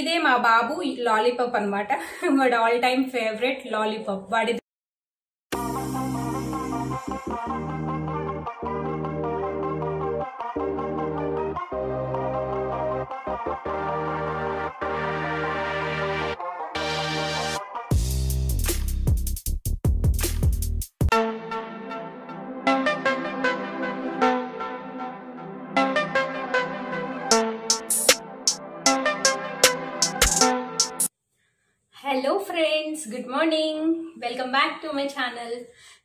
ఇదే మా బాబు లాలీపప్ అనమాట వాడు ఆల్ టైమ్ ఫేవరెట్ లాలీపప్ వాడి hello friends good morning welcome back to my channel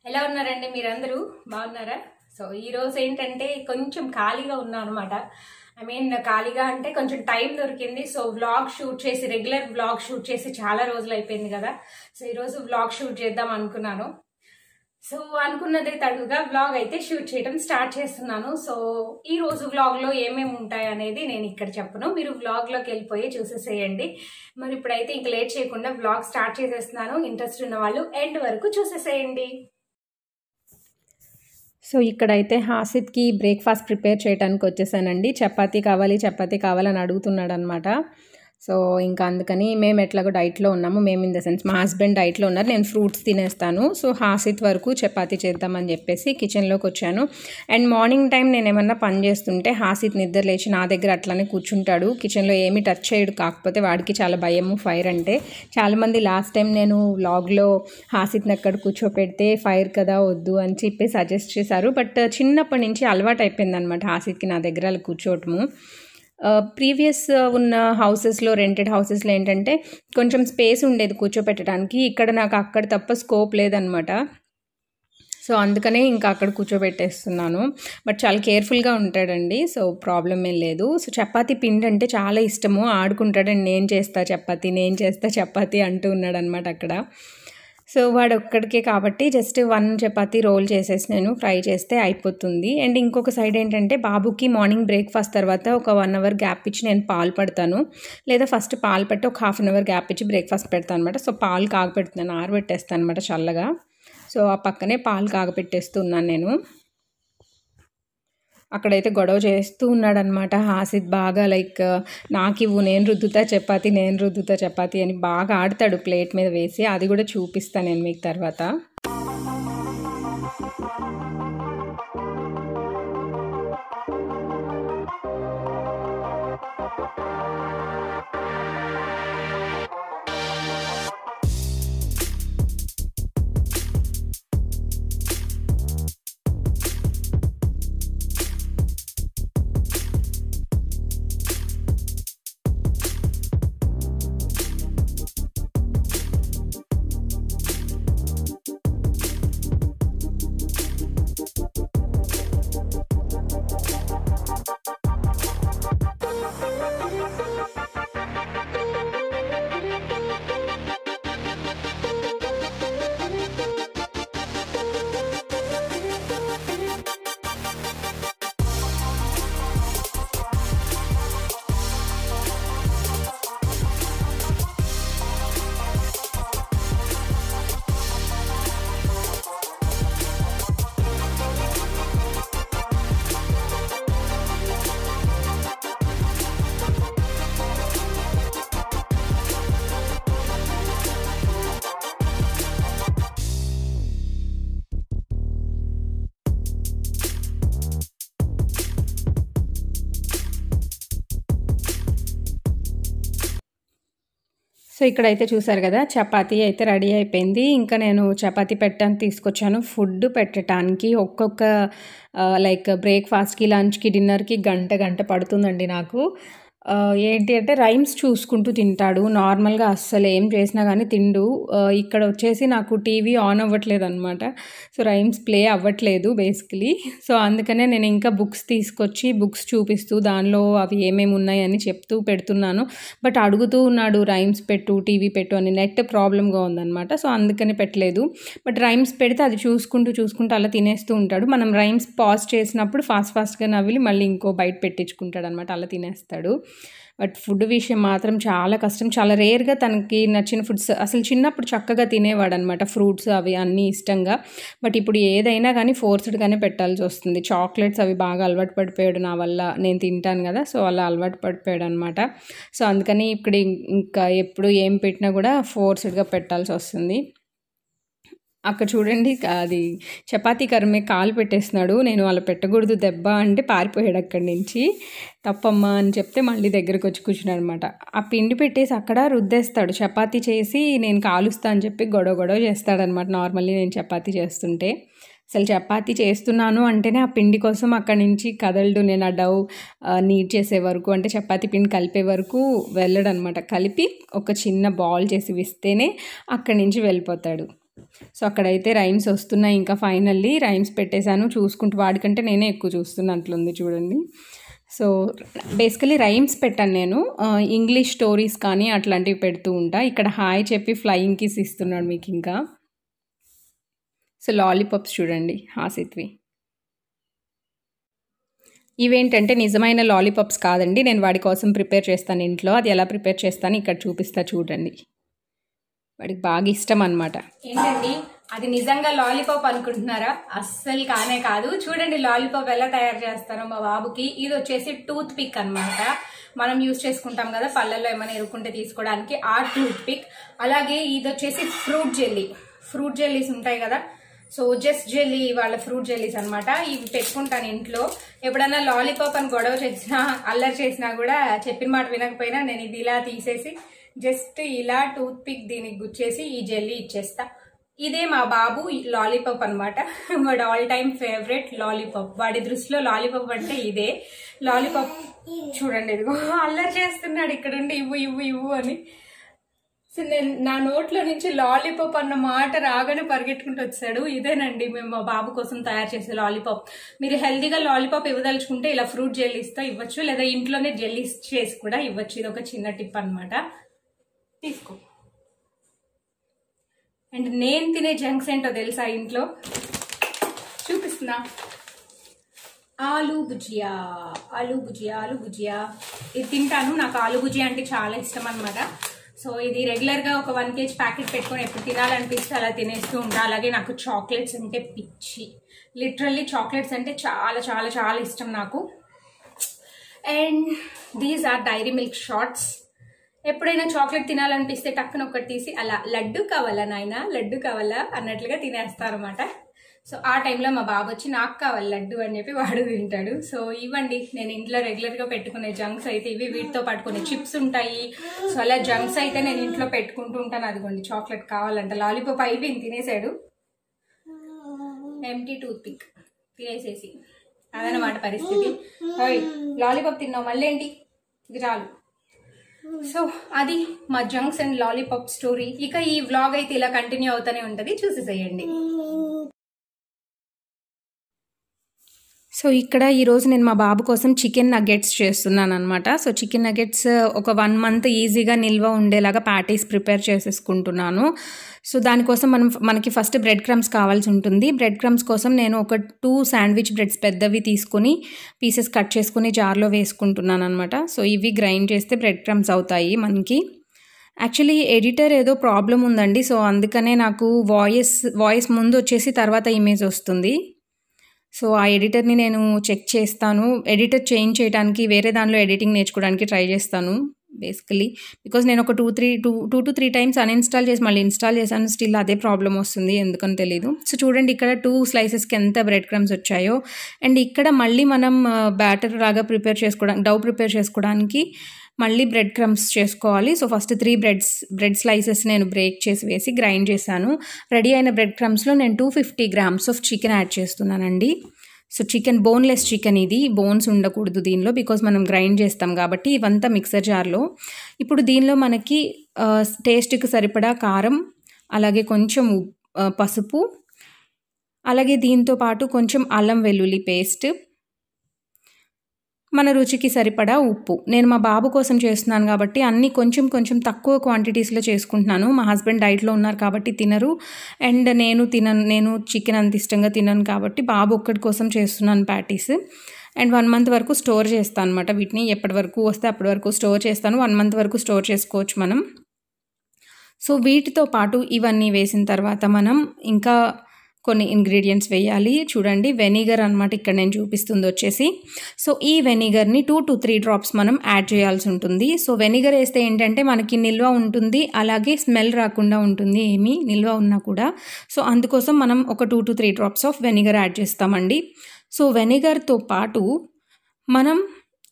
ఎలా ఉన్నారండి మీరందరూ బాగున్నారా సో ఈరోజు ఏంటంటే కొంచెం ఖాళీగా ఉన్నా అనమాట ఐ మీన్ ఖాళీగా అంటే కొంచెం టైం దొరికింది సో వ్లాగ్ షూట్ చేసి రెగ్యులర్ వ్లాగ్ షూట్ చేసి చాలా రోజులు అయిపోయింది కదా సో ఈరోజు వ్లాగ్ షూట్ చేద్దాం అనుకున్నాను సో అనుకున్నది తడుగా బ్లాగ్ అయితే షూట్ చేయడం స్టార్ట్ చేస్తున్నాను సో ఈ రోజు బ్లాగ్ లో ఏమేమి ఉంటాయి అనేది నేను ఇక్కడ చెప్పను మీరు బ్లాగ్ లోకి వెళ్ళిపోయి చూసేసేయండి మరి ఇప్పుడైతే ఇంకా లేట్ చేయకుండా వ్లాగ్ స్టార్ట్ చేసేస్తున్నాను ఇంట్రెస్ట్ ఉన్న వాళ్ళు ఎండ్ వరకు చూసేసేయండి సో ఇక్కడైతే హాసిత్కి బ్రేక్ఫాస్ట్ ప్రిపేర్ చేయడానికి వచ్చేసానండి చపాతీ కావాలి చపాతీ కావాలని అడుగుతున్నాడు అనమాట సో ఇంకా అందుకని మేము ఎట్లాగో డైట్లో ఉన్నాము మేము ఇన్ ద సెన్స్ మా హస్బెండ్ డైట్లో ఉన్నారు నేను ఫ్రూట్స్ తినేస్తాను సో హాసిత్ వరకు చపాతి చేద్దామని చెప్పేసి కిచెన్లోకి వచ్చాను అండ్ మార్నింగ్ టైం నేను ఏమన్నా పని చేస్తుంటే హాసిత్ నిద్ర లేచి నా దగ్గర అట్లానే కూర్చుంటాడు కిచెన్లో ఏమి టచ్ చేయడు కాకపోతే వాడికి చాలా భయము ఫైర్ అంటే చాలామంది లాస్ట్ టైం నేను వ్లాగ్లో హాసిత్ని అక్కడ కూర్చోపెడితే ఫైర్ కదా వద్దు అని చెప్పి సజెస్ట్ చేశారు బట్ చిన్నప్పటి నుంచి అలవాటు అయిపోయింది అనమాట హాసిత్కి నా దగ్గర కూర్చోవటము ప్రీవియస్ ఉన్న హౌసెస్లో రెంటెడ్ హౌసెస్లో ఏంటంటే కొంచెం స్పేస్ ఉండేది కూర్చోపెట్టడానికి ఇక్కడ నాకు అక్కడ తప్ప స్కోప్ లేదనమాట సో అందుకనే ఇంకా అక్కడ కూర్చోబెట్టేస్తున్నాను బట్ చాలా కేర్ఫుల్గా ఉంటాడండి సో ప్రాబ్లం ఏం లేదు సో చపాతి పిండి అంటే చాలా ఇష్టము ఆడుకుంటాడండి నేను చేస్తా చపాతి నేను చేస్తా చపాతి అంటూ ఉన్నాడు అనమాట అక్కడ సో వాడు ఒక్కడికే కాబట్టి జస్ట్ వన్ చపాతీ రోల్ చేసేసి నేను ఫ్రై చేస్తే అయిపోతుంది అండ్ ఇంకొక సైడ్ ఏంటంటే బాబుకి మార్నింగ్ బ్రేక్ఫాస్ట్ తర్వాత ఒక వన్ అవర్ గ్యాప్ ఇచ్చి నేను పాలు పడతాను లేదా ఫస్ట్ పాలు పెట్టి ఒక హాఫ్ అన్ అవర్ గ్యాప్ ఇచ్చి బ్రేక్ఫాస్ట్ పెడతాను అనమాట సో పాలు కాగపెడుతున్నాను ఆరబెట్టేస్తాను అనమాట చల్లగా సో ఆ పక్కనే పాలు కాగపెట్టేస్తున్నాను నేను అక్కడైతే గొడవ చేస్తూ ఉన్నాడనమాట హాసిద్ బాగా లైక్ నాకు ఇవ్వు నేను రుద్దుతా చపాతి నేను రుద్దుతా చపాతి అని బాగా ఆడతాడు ప్లేట్ మీద వేసి అది కూడా చూపిస్తాను నేను మీకు తర్వాత సో ఇక్కడైతే చూసారు కదా చపాతీ అయితే రెడీ అయిపోయింది ఇంకా నేను చపాతీ పెట్టడానికి తీసుకొచ్చాను ఫుడ్ పెట్టడానికి ఒక్కొక్క లైక్ బ్రేక్ఫాస్ట్కి లంచ్కి డిన్నర్కి గంట గంట పడుతుందండి నాకు ఏంటి అంటే రైమ్స్ చూసుకుంటూ తింటాడు నార్మల్గా అస్సలు ఏం చేసినా కానీ తిండు ఇక్కడ వచ్చేసి నాకు టీవీ ఆన్ అవ్వట్లేదు అనమాట సో రైమ్స్ ప్లే అవ్వట్లేదు బేసికలీ సో అందుకనే నేను ఇంకా బుక్స్ తీసుకొచ్చి బుక్స్ చూపిస్తూ దానిలో అవి ఏమేమి ఉన్నాయని చెప్తూ పెడుతున్నాను బట్ అడుగుతూ ఉన్నాడు రైమ్స్ పెట్టు టీవీ పెట్టు అని నెట్ ప్రాబ్లమ్గా ఉందన్నమాట సో అందుకని పెట్టలేదు బట్ రైమ్స్ పెడితే అది చూసుకుంటూ చూసుకుంటూ అలా తినేస్తూ ఉంటాడు మనం రైమ్స్ పాజ్ చేసినప్పుడు ఫాస్ట్ ఫాస్ట్గా నవ్వి మళ్ళీ ఇంకో బయట పెట్టించుకుంటాడు అనమాట అలా తినేస్తాడు బట్ ఫుడ్ విషయం మాత్రం చాలా కష్టం చాలా రేర్గా తనకి నచ్చిన ఫుడ్స్ అసలు చిన్నప్పుడు చక్కగా తినేవాడు అనమాట ఫ్రూట్స్ అవి అన్నీ ఇష్టంగా బట్ ఇప్పుడు ఏదైనా కానీ ఫోర్స్డ్గానే పెట్టాల్సి వస్తుంది చాక్లెట్స్ అవి బాగా అలవాటు పడిపోయాడు నా వల్ల నేను తింటాను కదా సో అలా అలవాటు పడిపోయాడు అనమాట సో అందుకని ఇక్కడ ఇంకా ఎప్పుడు ఏం పెట్టినా కూడా ఫోర్స్డ్గా పెట్టాల్సి వస్తుంది అక్కడ చూడండి అది చపాతీ కర్మే కాలు పెట్టేస్తున్నాడు నేను అలా పెట్టకూడదు దెబ్బ అంటే పారిపోయాడు అక్కడి నుంచి తప్పమ్మా అని చెప్తే మళ్ళీ దగ్గరకు వచ్చి కూర్చున్నాడు అనమాట ఆ పిండి పెట్టేసి అక్కడ రుద్దేస్తాడు చపాతి చేసి నేను కాలుస్తా అని చెప్పి గొడవ గొడవ చేస్తాడనమాట నార్మల్లీ నేను చపాతి చేస్తుంటే అసలు చపాతి చేస్తున్నాను అంటేనే ఆ పిండి కోసం అక్కడి నుంచి కదలడు నేను ఆ డవ్ నీట్ చేసే వరకు అంటే చపాతి పిండి కలిపే వరకు వెళ్ళడనమాట కలిపి ఒక చిన్న బాల్ చేసి విస్తేనే అక్కడి నుంచి వెళ్ళిపోతాడు సో అక్కడైతే రైమ్స్ వస్తున్నాయి ఇంకా ఫైనల్లీ రైమ్స్ పెట్టేశాను చూసుకుంటూ వాడికంటే నేనే ఎక్కువ చూస్తున్నట్లుంది చూడండి సో బేసికలీ రైమ్స్ పెట్టాను నేను ఇంగ్లీష్ స్టోరీస్ కానీ అట్లాంటివి పెడుతూ ఉంటా ఇక్కడ హాయ్ చెప్పి ఫ్లయింగ్ కిస్ ఇస్తున్నాడు మీకు ఇంకా సో లాలీపాప్స్ చూడండి హాసిత్వి ఇవేంటంటే నిజమైన లాలీపాప్స్ కాదండి నేను వాడి కోసం ప్రిపేర్ చేస్తాను ఇంట్లో అది ఎలా ప్రిపేర్ చేస్తాను ఇక్కడ చూపిస్తా చూడండి వాడికి బాగా ఇష్టం అనమాట ఏంటండి అది నిజంగా లాలీపాప్ అనుకుంటున్నారా అస్సలు కానే కాదు చూడండి లాలీపాప్ ఎలా తయారు చేస్తారో మా బాబుకి ఇది వచ్చేసి టూత్ పిక్ అనమాట మనం యూజ్ చేసుకుంటాం కదా పళ్ళల్లో ఏమైనా ఇరుక్కుంటే తీసుకోవడానికి ఆ టూత్ పిక్ అలాగే ఇది వచ్చేసి ఫ్రూట్ జెల్లీ ఫ్రూట్ జెల్లీస్ ఉంటాయి కదా సో జస్ట్ జెల్లీ వాళ్ళ ఫ్రూట్ జెల్లీస్ అనమాట ఇవి పెట్టుకుంటాను ఇంట్లో ఎప్పుడన్నా లాలీపాప్ అని గొడవ చేసినా అల్లరి చేసినా కూడా చెప్పిన మాట వినకపోయినా నేను ఇది ఇలా తీసేసి జస్ట్ ఇలా టూత్ పిక్ దీనికి గుచ్చేసి ఈ జెల్లీ ఇచ్చేస్తా ఇదే మా బాబు లాలీపాప్ అనమాట వాడు ఆల్ టైమ్ ఫేవరెట్ లాలీపాప్ వాడి దృష్టిలో లాలీపాప్ అంటే ఇదే లాలీపాప్ చూడండి అల్లరి చేస్తున్నాడు ఉండి ఇవ్వు ఇవ్వు ఇవ్వు అని సో నేను నా నోట్లో నుంచి లాలీపాప్ అన్న మాట రాగానే పరిగెట్టుకుంటూ వచ్చాడు ఇదేనండి మేము మా బాబు కోసం తయారు చేసే లాలీపాప్ మీరు హెల్దీగా లాలీపాప్ ఇవ్వదలుచుకుంటే ఇలా ఫ్రూట్ జెల్లీస్తో ఇవ్వచ్చు లేదా ఇంట్లోనే జెల్లీస్ చేసి కూడా ఇవ్వచ్చు ఇది ఒక చిన్న టిప్ అనమాట తీసుకో అండ్ నేను తినే జంక్స్ ఏంటో తెలుసా ఇంట్లో చూపిస్తున్నా ఆలు భుజియా ఆలు భుజియా ఆలు భుజియా ఇది తింటాను నాకు ఆలు భుజియా అంటే చాలా ఇష్టం అనమాట సో ఇది రెగ్యులర్గా ఒక వన్ కేజీ ప్యాకెట్ పెట్టుకొని ఎప్పుడు తినాలనిపిస్తే అలా తినేస్తూ ఉంటా అలాగే నాకు చాక్లెట్స్ అంటే పిచ్చి లిటరల్లీ చాక్లెట్స్ అంటే చాలా చాలా చాలా ఇష్టం నాకు and these are Dairy Milk shots ఎప్పుడైనా చాక్లెట్ తినాలనిపిస్తే టక్కున ఒకటి తీసి అలా లడ్డు కావాలా నాయన లడ్డు కావాలా అన్నట్లుగా తినేస్తారనమాట సో ఆ టైంలో మా బాబు వచ్చి నాకు కావాలి లడ్డు అని చెప్పి వాడు తింటాడు సో ఇవ్వండి నేను ఇంట్లో రెగ్యులర్గా పెట్టుకునే జంక్స్ అయితే ఇవి వీటితో పట్టుకునే చిప్స్ ఉంటాయి సో అలా జంక్స్ అయితే నేను ఇంట్లో పెట్టుకుంటూ ఉంటాను అదిగోండి చాక్లెట్ కావాలంట లాలీపాప్ అయిపోయింది తినేసాడు ఎంటీ టూత్ పిక్ తినేసేసి అదనమాట పరిస్థితి లాలీపాప్ తిన్నావు మళ్ళీ ఏంటి ఇది చాలు సో అది మా జంక్స్ అండ్ లాలీపాప్ స్టోరీ ఇక ఈ వ్లాగ్ అయితే ఇలా కంటిన్యూ అవుతానే ఉంటది చూసేసేయండి సో ఇక్కడ ఈరోజు నేను మా బాబు కోసం చికెన్ నగెట్స్ చేస్తున్నాను అనమాట సో చికెన్ నగెట్స్ uh, ఒక వన్ మంత్ ఈజీగా నిల్వ ఉండేలాగా ప్యాటీస్ ప్రిపేర్ చేసేసుకుంటున్నాను సో దానికోసం మనం మనకి ఫస్ట్ బ్రెడ్ క్రమ్స్ కావాల్సి ఉంటుంది బ్రెడ్ క్రమ్స్ కోసం నేను ఒక టూ శాండ్విచ్ బ్రెడ్స్ పెద్దవి తీసుకుని పీసెస్ కట్ చేసుకుని జార్లో వేసుకుంటున్నాను అనమాట సో ఇవి గ్రైండ్ చేస్తే బ్రెడ్ క్రమ్స్ అవుతాయి మనకి యాక్చువల్లీ ఎడిటర్ ఏదో ప్రాబ్లం ఉందండి సో అందుకనే నాకు వాయిస్ వాయిస్ ముందు వచ్చేసి తర్వాత ఇమేజ్ వస్తుంది సో ఆ ఎడిటర్ని నేను చెక్ చేస్తాను ఎడిటర్ చేంజ్ చేయడానికి వేరే దానిలో ఎడిటింగ్ నేర్చుకోవడానికి ట్రై చేస్తాను బేసికలీ బికాజ్ నేను ఒక two three two two to three times uninstall చేసి మళ్ళీ ఇన్స్టాల్ చేశాను స్టిల్ అదే ప్రాబ్లం వస్తుంది ఎందుకని తెలీదు సో చూడండి ఇక్కడ టూ స్లైసెస్కి ఎంత బ్రెడ్ క్రమ్స్ వచ్చాయో అండ్ ఇక్కడ మళ్ళీ మనం బ్యాటర్ లాగా ప్రిపేర్ చేసుకోవడానికి డౌ ప్రిపేర్ చేసుకోవడానికి మళ్ళీ బ్రెడ్ క్రమ్స్ చేసుకోవాలి so first three breads bread slices నేను బ్రేక్ చేసి వేసి గ్రైండ్ చేశాను రెడీ అయిన బ్రెడ్ క్రమ్స్లో నేను two fifty grams of chicken add చేస్తున్నానండి సో చికెన్ బోన్లెస్ చికెన్ ఇది బోన్స్ ఉండకూడదు దీనిలో బికాజ్ మనం గ్రైండ్ చేస్తాం కాబట్టి ఇవంతా మిక్సర్ జార్లో ఇప్పుడు దీనిలో మనకి టేస్ట్కి సరిపడా కారం అలాగే కొంచెం పసుపు అలాగే దీంతో పాటు కొంచెం అల్లం వెల్లుల్లి పేస్ట్ మన రుచికి సరిపడా ఉప్పు నేను మా బాబు కోసం చేస్తున్నాను కాబట్టి అన్నీ కొంచెం కొంచెం తక్కువ క్వాంటిటీస్లో చేసుకుంటున్నాను మా హస్బెండ్ డైట్లో ఉన్నారు కాబట్టి తినరు అండ్ నేను తినను నేను చికెన్ అంత ఇష్టంగా తినను కాబట్టి బాబు ఒక్కడి కోసం చేస్తున్నాను ప్యాటీస్ అండ్ వన్ మంత్ వరకు స్టోర్ చేస్తాను అనమాట వీటిని ఎప్పటి వరకు వస్తే అప్పటి వరకు స్టోర్ చేస్తాను వన్ మంత్ వరకు స్టోర్ చేసుకోవచ్చు మనం సో వీటితో పాటు ఇవన్నీ వేసిన తర్వాత మనం ఇంకా కొన్ని ఇంగ్రీడియంట్స్ వేయాలి చూడండి వెనిగర్ అనమాట ఇక్కడ నేను చూపిస్తుంది వచ్చేసి సో ఈ వెనిగర్ని టూ టు త్రీ డ్రాప్స్ మనం యాడ్ చేయాల్సి ఉంటుంది సో వెనిగర్ వేస్తే ఏంటంటే మనకి నిల్వ ఉంటుంది అలాగే స్మెల్ రాకుండా ఉంటుంది ఏమీ నిల్వ ఉన్నా కూడా సో అందుకోసం మనం ఒక two to three drops of vinegar add చేస్తామండి సో వెనిగర్తో పాటు మనం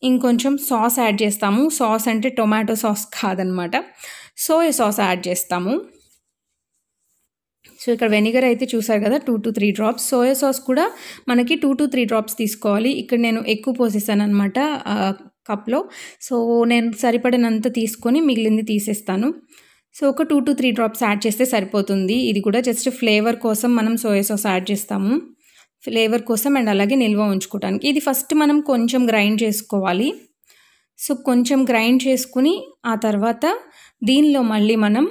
ఇంకొంచెం సాస్ యాడ్ చేస్తాము సాస్ అంటే టొమాటో సాస్ కాదనమాట సోయా సాస్ యాడ్ చేస్తాము సో ఇక్కడ వెనిగర్ అయితే చూసారు కదా two to three drops soya sauce కూడా మనకి టూ టు త్రీ డ్రాప్స్ తీసుకోవాలి ఇక్కడ నేను ఎక్కువ పోసేసాను అనమాట కప్లో సో నేను సరిపడినంత తీసుకొని మిగిలింది తీసేస్తాను సో ఒక two to three drops add చేస్తే సరిపోతుంది ఇది కూడా జస్ట్ ఫ్లేవర్ కోసం మనం సోయా సాస్ యాడ్ చేస్తాము ఫ్లేవర్ కోసం అండ్ అలాగే నిల్వ ఉంచుకోవడానికి ఇది ఫస్ట్ మనం కొంచెం గ్రైండ్ చేసుకోవాలి సో కొంచెం గ్రైండ్ చేసుకుని ఆ తర్వాత దీనిలో మళ్ళీ మనం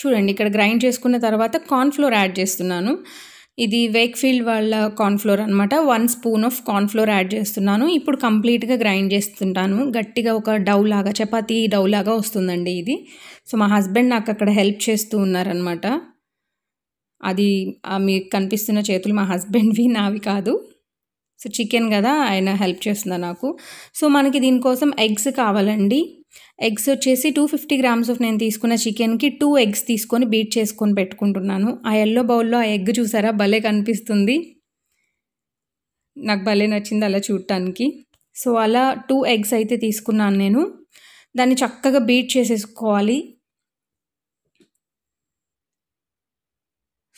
చూడండి ఇక్కడ గ్రైండ్ చేసుకున్న తర్వాత కార్న్ఫ్లోర్ యాడ్ చేస్తున్నాను ఇది వేక్ఫీల్డ్ వాళ్ళ కార్న్ఫ్లోర్ అనమాట one spoon of cornflour add చేస్తున్నాను ఇప్పుడు కంప్లీట్గా గ్రైండ్ చేస్తుంటాను గట్టిగా ఒక డౌ లాగా చపాతీ డౌ లాగా వస్తుందండి ఇది సో మా హస్బెండ్ నాకు అక్కడ హెల్ప్ చేస్తూ ఉన్నారనమాట అది మీకు కనిపిస్తున్న చేతులు మా హస్బెండ్వి నావి కాదు సో చికెన్ కదా ఆయన హెల్ప్ చేస్తున్నా నాకు సో మనకి దీనికోసం ఎగ్స్ కావాలండి ఎగ్స్ వచ్చేసి టూ ఫిఫ్టీ గ్రామ్స్ ఆఫ్ నేను తీసుకున్న చికెన్కి టూ ఎగ్స్ తీసుకొని బీట్ చేసుకొని పెట్టుకుంటున్నాను ఆ ఎల్లో బౌల్లో ఆ ఎగ్ చూసారా భలే కనిపిస్తుంది నాకు భలే నచ్చింది అలా చూడటానికి సో అలా టూ ఎగ్స్ అయితే తీసుకున్నాను నేను దాన్ని చక్కగా బీట్ చేసేసుకోవాలి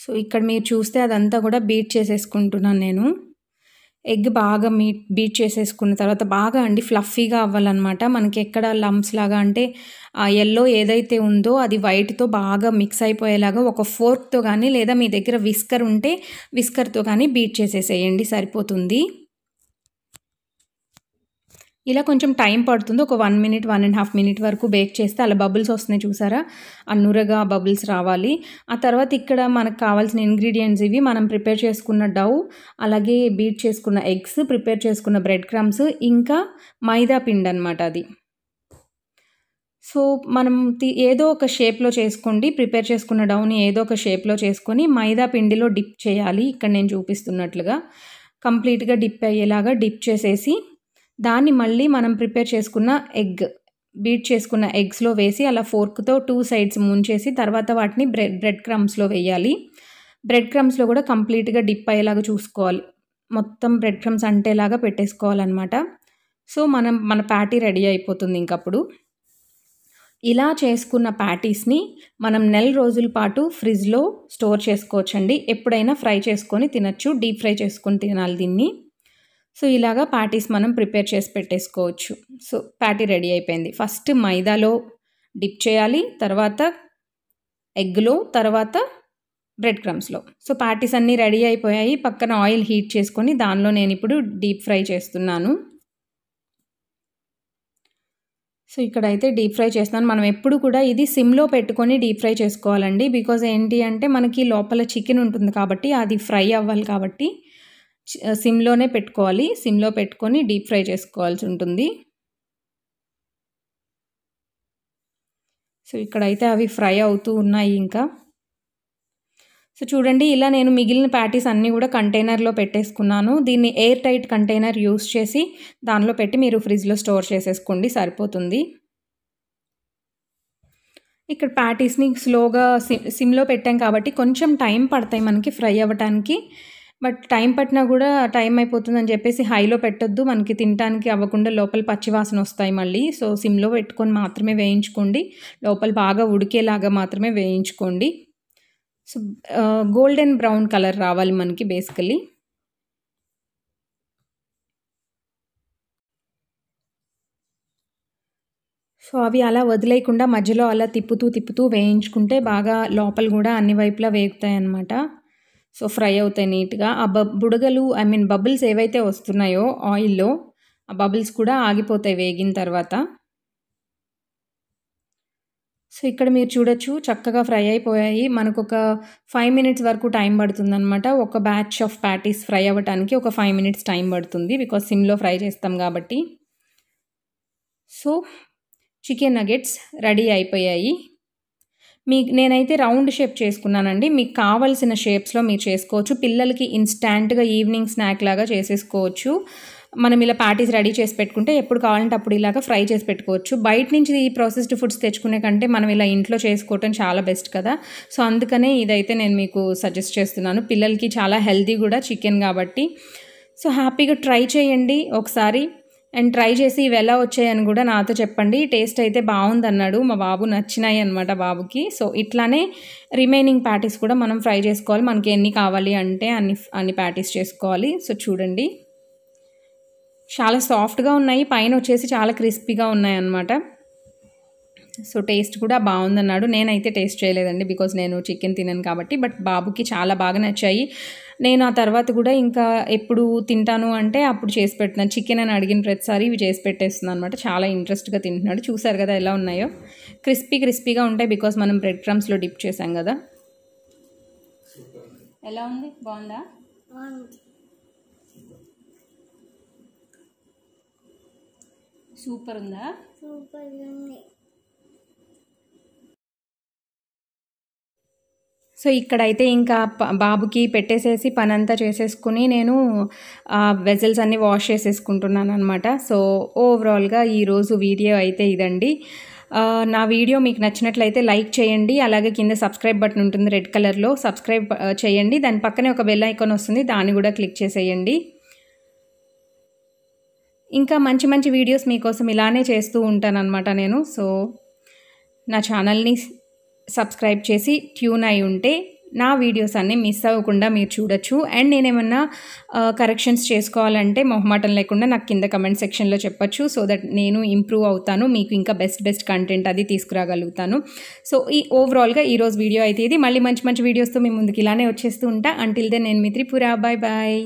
సో ఇక్కడ మీరు చూస్తే అదంతా కూడా బీట్ చేసేసుకుంటున్నాను నేను ఎగ్ బాగా మీట్ బీట్ చేసేసుకున్న తర్వాత బాగా అండి ఫ్లఫీగా అవ్వాలన్నమాట మనకి ఎక్కడ లంప్స్ లాగా అంటే ఆ ఎల్లో ఏదైతే ఉందో అది వైట్తో బాగా మిక్స్ అయిపోయేలాగా ఒక ఫోర్క్తో కానీ లేదా మీ దగ్గర విస్కర్ ఉంటే విస్కర్తో కానీ బీట్ చేసేసేయండి సరిపోతుంది ఇలా కొంచెం టైం పడుతుంది ఒక one minute one and half minute వరకు బేక్ చేస్తే అలా బబుల్స్ వస్తున్నాయి చూసారా అన్నురగా బబుల్స్ రావాలి ఆ తర్వాత ఇక్కడ మనకు కావాల్సిన ఇంగ్రీడియంట్స్ ఇవి మనం ప్రిపేర్ చేసుకున్న డౌ అలాగే బీట్ చేసుకున్న ఎగ్స్ ప్రిపేర్ చేసుకున్న బ్రెడ్ క్రమ్స్ ఇంకా మైదా పిండి అనమాట అది సో మనం ఏదో ఒక షేప్లో చేసుకోండి ప్రిపేర్ చేసుకున్న డౌని ఏదో ఒక షేప్లో చేసుకొని మైదా పిండిలో డిప్ చేయాలి ఇక్కడ నేను చూపిస్తున్నట్లుగా కంప్లీట్గా డిప్ అయ్యేలాగా డిప్ చేసేసి దాన్ని మళ్ళీ మనం ప్రిపేర్ చేసుకున్న ఎగ్ బీట్ చేసుకున్న ఎగ్స్లో వేసి అలా ఫోర్క్తో టూ సైడ్స్ ముంచేసి తర్వాత వాటిని బ్రెడ్ బ్రెడ్ క్రమ్స్లో వేయాలి బ్రెడ్ క్రమ్స్లో కూడా కంప్లీట్గా డిప్ అయ్యేలాగా చూసుకోవాలి మొత్తం బ్రెడ్ క్రమ్స్ అంటేలాగా పెట్టేసుకోవాలన్నమాట సో మనం మన ప్యాటీ రెడీ అయిపోతుంది ఇంకప్పుడు ఇలా చేసుకున్న ప్యాటీస్ని మనం నెల రోజుల పాటు ఫ్రిడ్జ్లో స్టోర్ చేసుకోవచ్చండి ఎప్పుడైనా ఫ్రై చేసుకొని తినచ్చు డీప్ ఫ్రై చేసుకొని తినాలి దీన్ని సో ఇలాగా ప్యాటీస్ మనం ప్రిపేర్ చేసి పెట్టేసుకోవచ్చు సో ప్యాటీ రెడీ అయిపోయింది ఫస్ట్ మైదాలో డిప్ చేయాలి తర్వాత ఎగ్లో తర్వాత బ్రెడ్ క్రమ్స్లో సో ప్యాటీస్ అన్నీ రెడీ అయిపోయాయి పక్కన ఆయిల్ హీట్ చేసుకొని దానిలో నేను ఇప్పుడు డీప్ ఫ్రై చేస్తున్నాను సో ఇక్కడైతే డీప్ ఫ్రై చేస్తున్నాను మనం ఎప్పుడు కూడా ఇది సిమ్లో పెట్టుకొని డీప్ ఫ్రై చేసుకోవాలండి బికాజ్ ఏంటి అంటే మనకి లోపల చికెన్ ఉంటుంది కాబట్టి అది ఫ్రై అవ్వాలి కాబట్టి సిమ్లోనే పెట్టుకోవాలి సిమ్లో పెట్టుకొని డీప్ ఫ్రై చేసుకోవాల్సి ఉంటుంది సో ఇక్కడైతే అవి ఫ్రై అవుతూ ఉన్నాయి ఇంకా సో చూడండి ఇలా నేను మిగిలిన ప్యాటీస్ అన్నీ కూడా కంటైనర్లో పెట్టేసుకున్నాను దీన్ని ఎయిర్ టైట్ కంటైనర్ యూస్ చేసి దానిలో పెట్టి మీరు ఫ్రిడ్జ్లో స్టోర్ చేసేసుకోండి సరిపోతుంది ఇక్కడ ప్యాటీస్ని స్లోగా సిమ్లో పెట్టాం కాబట్టి కొంచెం టైం పడతాయి మనకి ఫ్రై అవ్వటానికి బట్ టైం పట్టినా కూడా టైం అయిపోతుందని చెప్పేసి హైలో పెట్టద్దు మనకి తినడానికి అవ్వకుండా లోపల పచ్చివాసన వస్తాయి మళ్ళీ సో సిమ్లో పెట్టుకొని మాత్రమే వేయించుకోండి లోపల బాగా ఉడికేలాగా మాత్రమే వేయించుకోండి సో గోల్డెన్ బ్రౌన్ కలర్ రావాలి మనకి బేసికలీ సో అవి అలా వదిలేయకుండా మధ్యలో అలా తిప్పుతూ తిప్పుతూ వేయించుకుంటే బాగా లోపల కూడా అన్ని వైపులా వేగుతాయి అన్నమాట సో ఫ్రై అవుతాయి నీట్గా ఆ బ బుడగలు ఐ మీన్ బబుల్స్ ఏవైతే వస్తున్నాయో ఆయిల్లో ఆ బబుల్స్ కూడా ఆగిపోతాయి వేగిన తర్వాత సో ఇక్కడ మీరు చూడొచ్చు చక్కగా ఫ్రై అయిపోయాయి మనకు ఒక ఫైవ్ మినిట్స్ వరకు టైం పడుతుందనమాట ఒక బ్యాచ్ ఆఫ్ ప్యాటీస్ ఫ్రై అవ్వడానికి ఒక ఫైవ్ మినిట్స్ టైం పడుతుంది బికాస్ సిమ్లో ఫ్రై చేస్తాం కాబట్టి సో చికెన్ నగెట్స్ రెడీ అయిపోయాయి మీ నేనైతే రౌండ్ షేప్ చేసుకున్నానండి మీకు కావలసిన షేప్స్లో మీరు చేసుకోవచ్చు పిల్లలకి ఇన్స్టాంట్గా ఈవినింగ్ స్నాక్ లాగా చేసేసుకోవచ్చు మనం ఇలా పార్టీస్ రెడీ చేసి పెట్టుకుంటే ఎప్పుడు కావాలంటే అప్పుడు ఇలాగ ఫ్రై చేసి పెట్టుకోవచ్చు బయట నుంచి ఈ ప్రాసెస్డ్ ఫుడ్స్ తెచ్చుకునే కంటే మనం ఇలా ఇంట్లో చేసుకోవటం చాలా బెస్ట్ కదా సో అందుకనే ఇదైతే నేను మీకు సజెస్ట్ చేస్తున్నాను పిల్లలకి చాలా హెల్తీ కూడా చికెన్ కాబట్టి సో హ్యాపీగా ట్రై చేయండి ఒకసారి అండ్ ట్రై చేసి ఇవి ఎలా వచ్చాయని కూడా నాతో చెప్పండి టేస్ట్ అయితే బాగుందన్నాడు మా బాబు నచ్చినాయి అనమాట బాబుకి సో ఇట్లానే రిమైనింగ్ ప్యాటీస్ కూడా మనం ఫ్రై చేసుకోవాలి మనకి ఎన్ని కావాలి అంటే అన్ని అన్ని ప్యాటీస్ చేసుకోవాలి సో చూడండి చాలా సాఫ్ట్గా ఉన్నాయి పైన వచ్చేసి చాలా క్రిస్పీగా ఉన్నాయి అన్నమాట సో టేస్ట్ కూడా బాగుందన్నాడు నేనైతే టేస్ట్ చేయలేదండి బికాజ్ నేను చికెన్ తినను కాబట్టి బట్ బాబుకి చాలా బాగా నచ్చాయి నేను ఆ తర్వాత కూడా ఇంకా ఎప్పుడు తింటాను అంటే అప్పుడు చేసి పెడుతున్నాను చికెన్ అని అడిగిన ప్రతిసారి ఇవి చేసి పెట్టేస్తున్నాను అనమాట చాలా ఇంట్రెస్ట్గా తింటున్నాడు చూసారు కదా ఎలా ఉన్నాయో క్రిస్పీ క్రిస్పీగా ఉంటాయి బికాజ్ మనం బ్రెడ్ క్రమ్స్లో డిప్ చేసాం కదా ఎలా ఉంది బాగుందా సూపర్ ఉందా సూపర్ ఉంది సో ఇక్కడైతే ఇంకా బాబుకి పెట్టేసేసి పనంతా చేసేసుకుని నేను వెజల్స్ అన్నీ వాష్ చేసేసుకుంటున్నాను అనమాట సో ఓవరాల్గా ఈరోజు వీడియో అయితే ఇదండి నా వీడియో మీకు నచ్చినట్లయితే లైక్ చేయండి అలాగే కింద సబ్స్క్రైబ్ బటన్ ఉంటుంది రెడ్ కలర్లో సబ్స్క్రైబ్ చేయండి దాని పక్కనే ఒక బెల్ ఐకాన్ వస్తుంది దాన్ని కూడా క్లిక్ చేసేయండి ఇంకా మంచి మంచి వీడియోస్ మీకోసం ఇలానే చేస్తూ ఉంటానన్నమాట నేను సో నా ఛానల్ని సబ్స్క్రైబ్ చేసి ట్యూన్ అయి ఉంటే నా వీడియోస్ అన్నీ మిస్ అవ్వకుండా మీరు చూడొచ్చు అండ్ నేనేమన్నా కరెక్షన్స్ చేసుకోవాలంటే మొహమాటం లేకుండా నాకు కింద కమెంట్ సెక్షన్లో చెప్పచ్చు సో దట్ నేను ఇంప్రూవ్ అవుతాను మీకు ఇంకా బెస్ట్ బెస్ట్ కంటెంట్ అది తీసుకురాగలుగుతాను సో ఈ ఓవరాల్గా ఈరోజు వీడియో అయితే ఇది మళ్ళీ మంచి మంచి వీడియోస్తో మీ ముందుకు ఇలానే వచ్చేస్తూ ఉంటా అంటిల్ దెన్ నేను మిత్రిపురా బాయ్ బాయ్